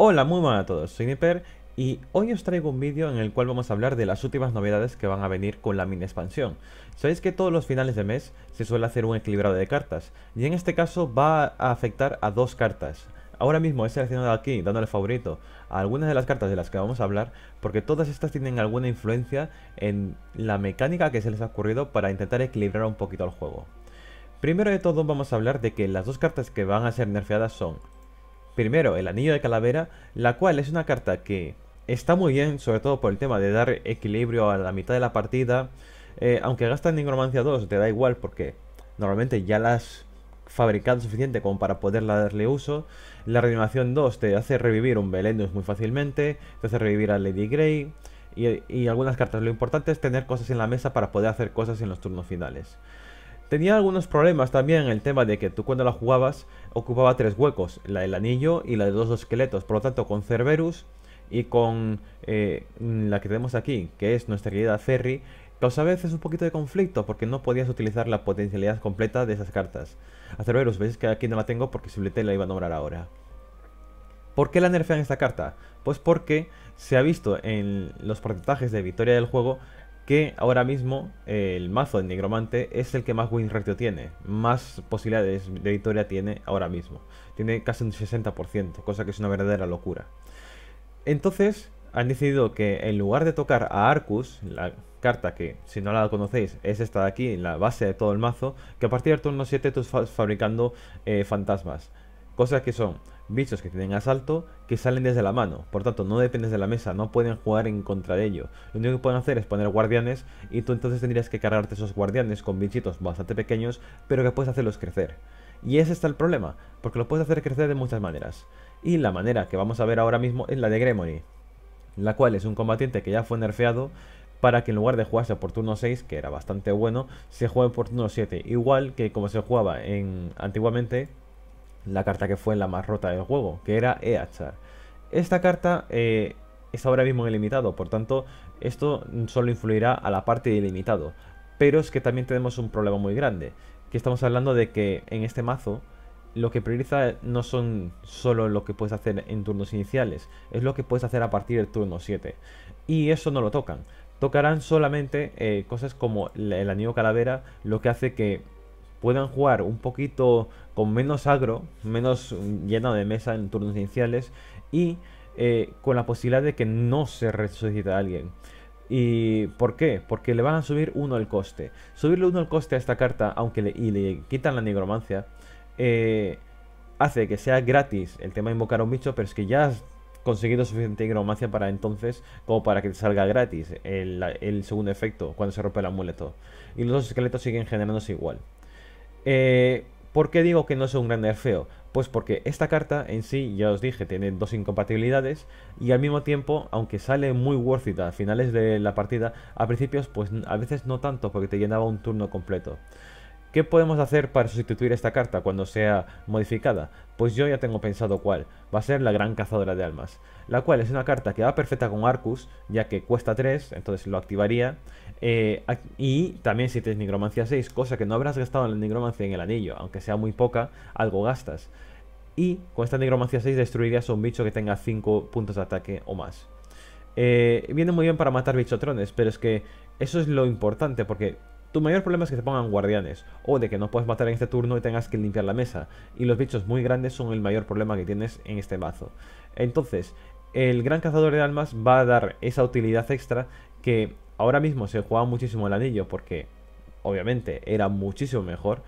Hola, muy buenas a todos, soy Niper y hoy os traigo un vídeo en el cual vamos a hablar de las últimas novedades que van a venir con la mini expansión. Sabéis que todos los finales de mes se suele hacer un equilibrado de cartas, y en este caso va a afectar a dos cartas. Ahora mismo he seleccionado aquí, dándole favorito, a algunas de las cartas de las que vamos a hablar, porque todas estas tienen alguna influencia en la mecánica que se les ha ocurrido para intentar equilibrar un poquito el juego. Primero de todo vamos a hablar de que las dos cartas que van a ser nerfeadas son Primero, el Anillo de Calavera, la cual es una carta que está muy bien, sobre todo por el tema de dar equilibrio a la mitad de la partida. Eh, aunque gastas Nigromancia 2, te da igual porque normalmente ya las has fabricado suficiente como para poderla darle uso. La reanimación 2 te hace revivir un Belenus muy fácilmente, te hace revivir a Lady Grey y algunas cartas. Lo importante es tener cosas en la mesa para poder hacer cosas en los turnos finales. Tenía algunos problemas también el tema de que tú cuando la jugabas ocupaba tres huecos, la del anillo y la de los dos esqueletos. Por lo tanto, con Cerberus y con eh, la que tenemos aquí, que es nuestra querida Ferry, causa a veces un poquito de conflicto porque no podías utilizar la potencialidad completa de esas cartas. A Cerberus, veis que aquí no la tengo porque simplemente la iba a nombrar ahora. ¿Por qué la nerfean esta carta? Pues porque se ha visto en los porcentajes de victoria del juego que ahora mismo eh, el mazo de Negromante es el que más win ratio tiene, más posibilidades de victoria tiene ahora mismo. Tiene casi un 60%, cosa que es una verdadera locura. Entonces, han decidido que en lugar de tocar a Arcus, la carta que si no la conocéis es esta de aquí, la base de todo el mazo, que a partir del turno 7 tú estás fabricando eh, fantasmas. Cosas que son bichos que tienen asalto que salen desde la mano. Por tanto, no dependes de la mesa, no pueden jugar en contra de ello. Lo único que pueden hacer es poner guardianes y tú entonces tendrías que cargarte esos guardianes con bichitos bastante pequeños, pero que puedes hacerlos crecer. Y ese está el problema, porque lo puedes hacer crecer de muchas maneras. Y la manera que vamos a ver ahora mismo es la de Gremory, la cual es un combatiente que ya fue nerfeado para que en lugar de jugarse por turno 6, que era bastante bueno, se juegue por turno 7, igual que como se jugaba en antiguamente la carta que fue la más rota del juego, que era Eachar. Esta carta eh, es está ahora mismo en limitado, por tanto, esto solo influirá a la parte de ilimitado. Pero es que también tenemos un problema muy grande, que estamos hablando de que en este mazo lo que prioriza no son solo lo que puedes hacer en turnos iniciales, es lo que puedes hacer a partir del turno 7. Y eso no lo tocan. Tocarán solamente eh, cosas como el anillo calavera, lo que hace que puedan jugar un poquito con menos agro, menos mm, lleno de mesa en turnos iniciales y eh, con la posibilidad de que no se resucite a alguien. ¿Y por qué? Porque le van a subir uno el coste. Subirle uno el coste a esta carta, aunque le, le quitan la nigromancia, eh, hace que sea gratis el tema de invocar a un bicho, pero es que ya has conseguido suficiente nigromancia para entonces como para que te salga gratis el, el segundo efecto cuando se rompe el amuleto. Y los dos esqueletos siguen generándose igual. Eh, ¿Por qué digo que no es un gran nerfeo? Pues porque esta carta en sí, ya os dije, tiene dos incompatibilidades y al mismo tiempo, aunque sale muy worth it a finales de la partida, a principios pues a veces no tanto porque te llenaba un turno completo. ¿Qué podemos hacer para sustituir esta carta cuando sea modificada? Pues yo ya tengo pensado cuál, va a ser la Gran Cazadora de Almas, la cual es una carta que va perfecta con Arcus, ya que cuesta 3, entonces lo activaría, eh, y también si tienes nigromancia 6, cosa que no habrás gastado en la nigromancia en el anillo, aunque sea muy poca, algo gastas. Y con esta nigromancia 6 destruirías un bicho que tenga 5 puntos de ataque o más. Eh, viene muy bien para matar bichotrones, pero es que eso es lo importante, porque tu mayor problema es que te pongan guardianes, o de que no puedes matar en este turno y tengas que limpiar la mesa, y los bichos muy grandes son el mayor problema que tienes en este mazo. Entonces, el gran cazador de almas va a dar esa utilidad extra que ahora mismo se juega muchísimo el anillo porque obviamente era muchísimo mejor,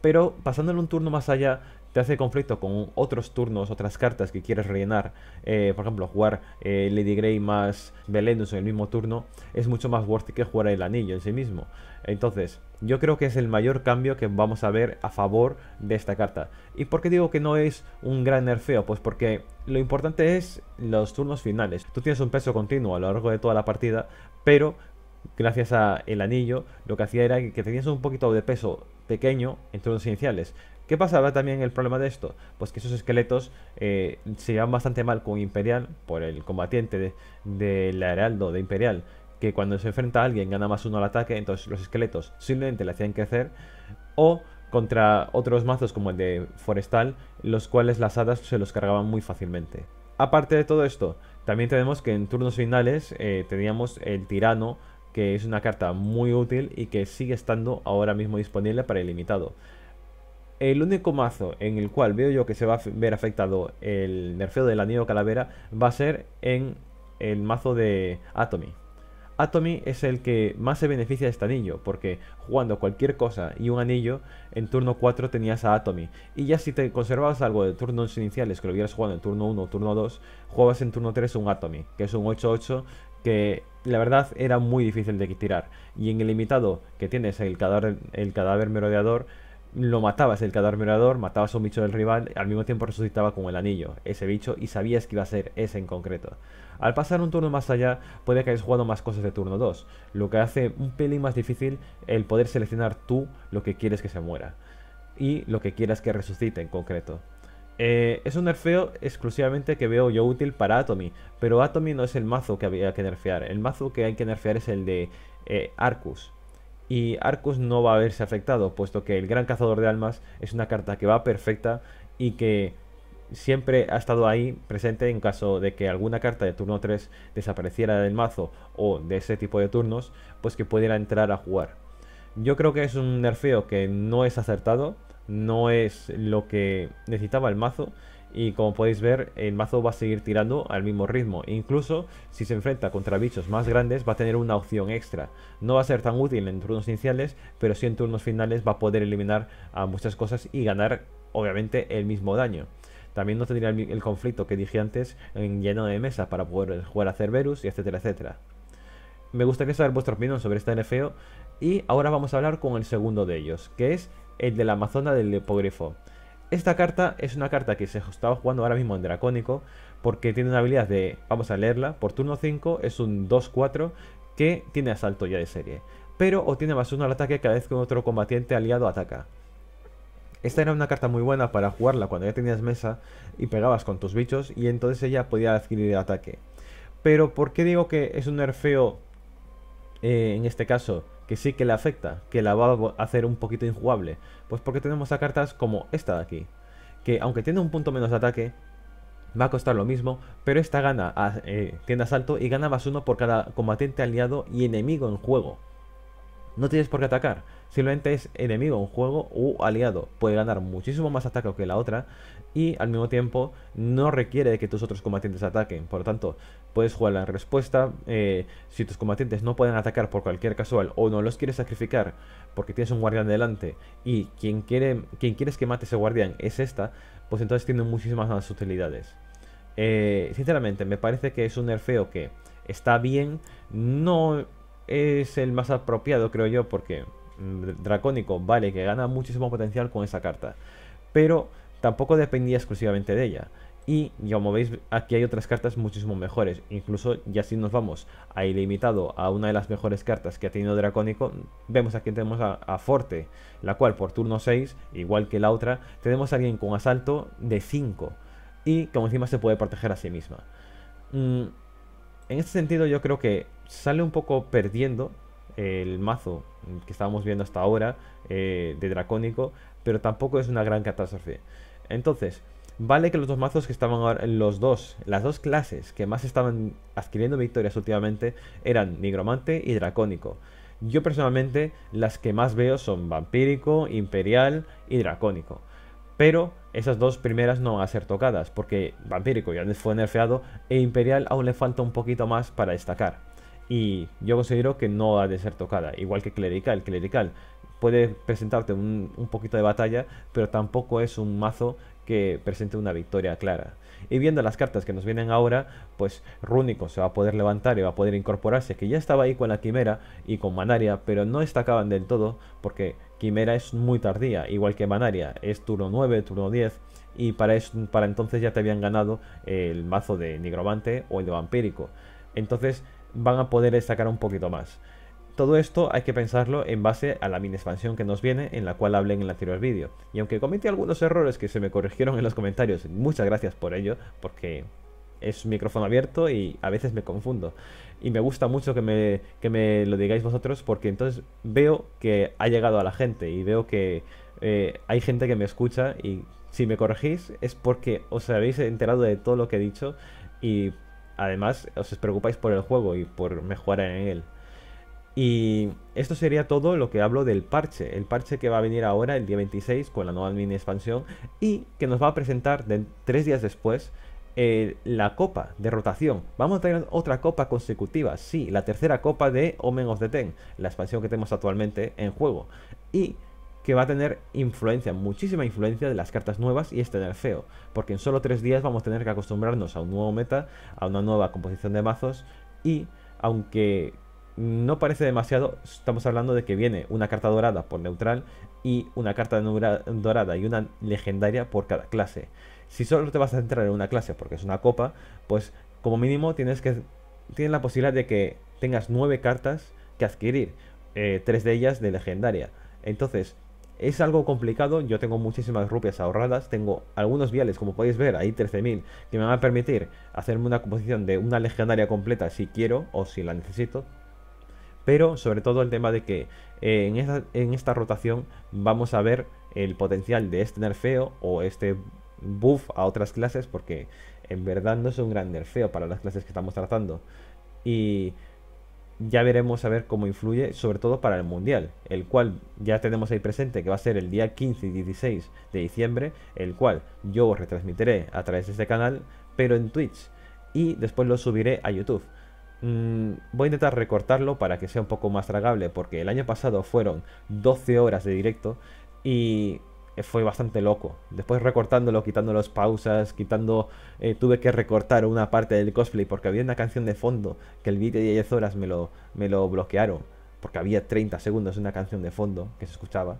pero pasándole un turno más allá te hace conflicto con otros turnos, otras cartas que quieres rellenar. Eh, por ejemplo, jugar eh, Lady Grey más Belenus en el mismo turno es mucho más worth que jugar el anillo en sí mismo. Entonces, yo creo que es el mayor cambio que vamos a ver a favor de esta carta. ¿Y por qué digo que no es un gran nerfeo? Pues porque lo importante es los turnos finales. Tú tienes un peso continuo a lo largo de toda la partida, pero gracias a el anillo, lo que hacía era que tenías un poquito de peso pequeño entre los iniciales. ¿Qué pasaba también el problema de esto? Pues que esos esqueletos eh, se llevaban bastante mal con Imperial, por el combatiente del heraldo de Imperial, que cuando se enfrenta a alguien gana más uno al ataque, entonces los esqueletos simplemente le hacían crecer, o contra otros mazos como el de Forestal, los cuales las hadas se los cargaban muy fácilmente. Aparte de todo esto, también tenemos que en turnos finales eh, teníamos el tirano, que es una carta muy útil y que sigue estando ahora mismo disponible para el limitado. El único mazo en el cual veo yo que se va a ver afectado el nerfeo del anillo calavera va a ser en el mazo de Atomy. Atomy es el que más se beneficia de este anillo, porque jugando cualquier cosa y un anillo, en turno 4 tenías a Atomy. Y ya si te conservabas algo de turnos iniciales, que lo hubieras jugado en turno 1 o turno 2, jugabas en turno 3 un Atomy, que es un 8-8 que la verdad era muy difícil de tirar. Y en el limitado que tienes el cadáver, el cadáver merodeador, lo matabas el cadáver mirador, matabas a un bicho del rival, al mismo tiempo resucitaba con el anillo, ese bicho, y sabías que iba a ser ese en concreto. Al pasar un turno más allá, puede que hayas jugado más cosas de turno 2, lo que hace un pelín más difícil el poder seleccionar tú lo que quieres que se muera, y lo que quieras que resucite en concreto. Eh, es un nerfeo exclusivamente que veo yo útil para Atomy, pero Atomy no es el mazo que había que nerfear, el mazo que hay que nerfear es el de eh, Arcus, y Arcus no va a verse afectado, puesto que el Gran Cazador de Almas es una carta que va perfecta y que siempre ha estado ahí presente en caso de que alguna carta de turno 3 desapareciera del mazo o de ese tipo de turnos, pues que pudiera entrar a jugar. Yo creo que es un nerfeo que no es acertado, no es lo que necesitaba el mazo y como podéis ver, el mazo va a seguir tirando al mismo ritmo. Incluso si se enfrenta contra bichos más grandes, va a tener una opción extra. No va a ser tan útil en turnos iniciales, pero sí en turnos finales va a poder eliminar a muchas cosas y ganar, obviamente, el mismo daño. También no tendría el, conflicto que dije antes en lleno de mesas para poder jugar a Cerberus y etcétera, etcétera. Me gustaría saber vuestra opinión sobre este NFO y ahora vamos a hablar con el segundo de ellos, que es el de la Amazona del Hipogrifo. Esta carta es una carta que se estaba jugando ahora mismo en Dracónico porque tiene una habilidad de, vamos a leerla, por turno 5 es un 2-4 que tiene asalto ya de serie, pero obtiene más uno al ataque cada vez que otro combatiente aliado ataca. Esta era una carta muy buena para jugarla cuando ya tenías mesa y pegabas con tus bichos y entonces ella podía adquirir el ataque. Pero ¿por qué digo que es un nerfeo eh, en este caso que sí que le afecta, que la va a hacer un poquito injugable. Pues porque tenemos a cartas como esta de aquí, que aunque tiene un punto menos de ataque, va a costar lo mismo, pero esta gana, eh, tiene asalto y gana más uno por cada combatiente aliado y enemigo en juego. No tienes por qué atacar. Simplemente es enemigo, un juego u aliado. Puede ganar muchísimo más ataque que la otra. Y al mismo tiempo no requiere de que tus otros combatientes ataquen. Por lo tanto, puedes jugar la respuesta. Eh, si tus combatientes no pueden atacar por cualquier casual o no los quieres sacrificar porque tienes un guardián delante y quien, quiere, quien quieres que mate ese guardián es esta, pues entonces tiene muchísimas más utilidades. Eh, sinceramente, me parece que es un nerfeo que está bien. No es el más apropiado, creo yo, porque mm, Dracónico, vale, que gana muchísimo potencial con esa carta, pero tampoco dependía exclusivamente de ella. Y como veis, aquí hay otras cartas muchísimo mejores. Incluso, ya si nos vamos a ilimitado a una de las mejores cartas que ha tenido Dracónico, vemos aquí tenemos a, Forte, la cual por turno 6, igual que la otra, tenemos a alguien con asalto de 5. Y como encima se puede proteger a sí misma. Mm, en este sentido yo creo que sale un poco perdiendo el mazo que estábamos viendo hasta ahora eh, de Dracónico, pero tampoco es una gran catástrofe. Entonces, vale que los dos mazos que estaban ahora, los dos, las dos clases que más estaban adquiriendo victorias últimamente eran Nigromante y Dracónico. Yo personalmente las que más veo son Vampírico, Imperial y Dracónico. Pero esas dos primeras no van a ser tocadas, porque Vampírico ya fue nerfeado e Imperial aún le falta un poquito más para destacar. Y yo considero que no ha de ser tocada, igual que Clerical. Clerical puede presentarte un, un poquito de batalla, pero tampoco es un mazo que presente una victoria clara. Y viendo las cartas que nos vienen ahora, pues Rúnico se va a poder levantar y va a poder incorporarse, que ya estaba ahí con la Quimera y con Manaria, pero no destacaban del todo, porque Quimera es muy tardía, igual que Manaria, es turno 9, turno 10, y para, para entonces ya te habían ganado el mazo de Nigromante o el de Vampírico. Entonces van a poder sacar un poquito más. Todo esto hay que pensarlo en base a la mini expansión que nos viene, en la cual hablé en el anterior vídeo. Y aunque cometí algunos errores que se me corrigieron en los comentarios, muchas gracias por ello, porque es un micrófono abierto y a veces me confundo. Y me gusta mucho que me, lo digáis vosotros porque entonces veo que ha llegado a la gente y veo que eh, hay gente que me escucha y si me corregís es porque os habéis enterado de todo lo que he dicho y además os preocupáis por el juego y por mejorar en él. Y esto sería todo lo que hablo del parche, el parche que va a venir ahora el día 26 con la nueva mini expansión y que nos va a presentar de tres días después eh, la copa de rotación. Vamos a tener otra copa consecutiva, sí, la tercera copa de Omen of the Ten, la expansión que tenemos actualmente en juego. Y que va a tener influencia, muchísima influencia de las cartas nuevas y este feo porque en solo tres días vamos a tener que acostumbrarnos a un nuevo meta, a una nueva composición de mazos y, aunque no parece demasiado, estamos hablando de que viene una carta dorada por neutral y una carta dorada y una legendaria por cada clase si solo te vas a centrar en una clase porque es una copa, pues como mínimo tienes que tienes la posibilidad de que tengas nueve cartas que adquirir, eh, tres de ellas de legendaria. Entonces, es algo complicado, yo tengo muchísimas rupias ahorradas, tengo algunos viales, como podéis ver, ahí 13.000, que me van a permitir hacerme una composición de una legendaria completa si quiero o si la necesito. Pero sobre todo el tema de que eh, en, en esta rotación vamos a ver el potencial de este nerfeo o este buff a otras clases porque en verdad no es un gran nerfeo para las clases que estamos tratando. Y ya veremos a ver cómo influye, sobre todo para el Mundial, el cual ya tenemos ahí presente que va a ser el día 15 y 16 de diciembre, el cual yo os retransmitiré a través de este canal, pero en Twitch, y después lo subiré a YouTube. Mm, voy a intentar recortarlo para que sea un poco más tragable, porque el año pasado fueron 12 horas de directo y eh, fue bastante loco. Después recortándolo, quitando las pausas, quitando... Eh, tuve que recortar una parte del cosplay porque había una canción de fondo que el vídeo de 10 horas me lo, me lo bloquearon. Porque había 30 segundos de una canción de fondo que se escuchaba.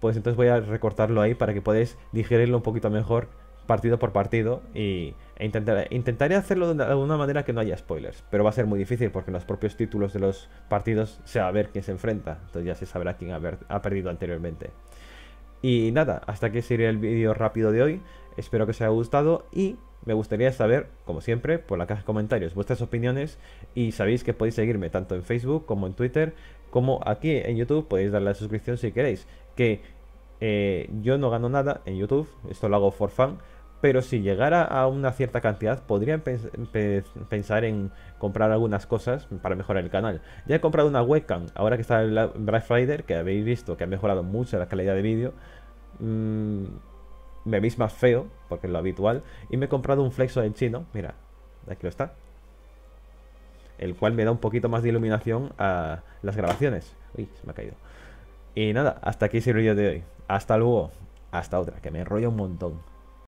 Pues entonces voy a recortarlo ahí para que podáis digerirlo un poquito mejor partido por partido y, e intentaré, hacerlo de alguna manera que no haya spoilers, pero va a ser muy difícil porque en los propios títulos de los partidos se va a ver quién se enfrenta, entonces ya se sabrá quién ha perdido anteriormente. Y nada, hasta aquí sería el vídeo rápido de hoy. Espero que os haya gustado y me gustaría saber, como siempre, por la caja de comentarios vuestras opiniones y sabéis que podéis seguirme tanto en Facebook como en Twitter, como aquí en YouTube, podéis darle la suscripción si queréis, que eh, yo no gano nada en YouTube, esto lo hago for fun, pero si llegara a una cierta cantidad podrían pensar en comprar algunas cosas para mejorar el canal. Ya he comprado una webcam, ahora que está el Black Friday, que habéis visto que ha mejorado mucho la calidad de vídeo, mm, me veis más feo, porque es lo habitual, y me he comprado un flexo en chino, mira, aquí lo está, el cual me da un poquito más de iluminación a las grabaciones. Uy, se me ha caído. Y nada, hasta aquí es el vídeo de hoy. Hasta luego, hasta otra, que me enrolla un montón.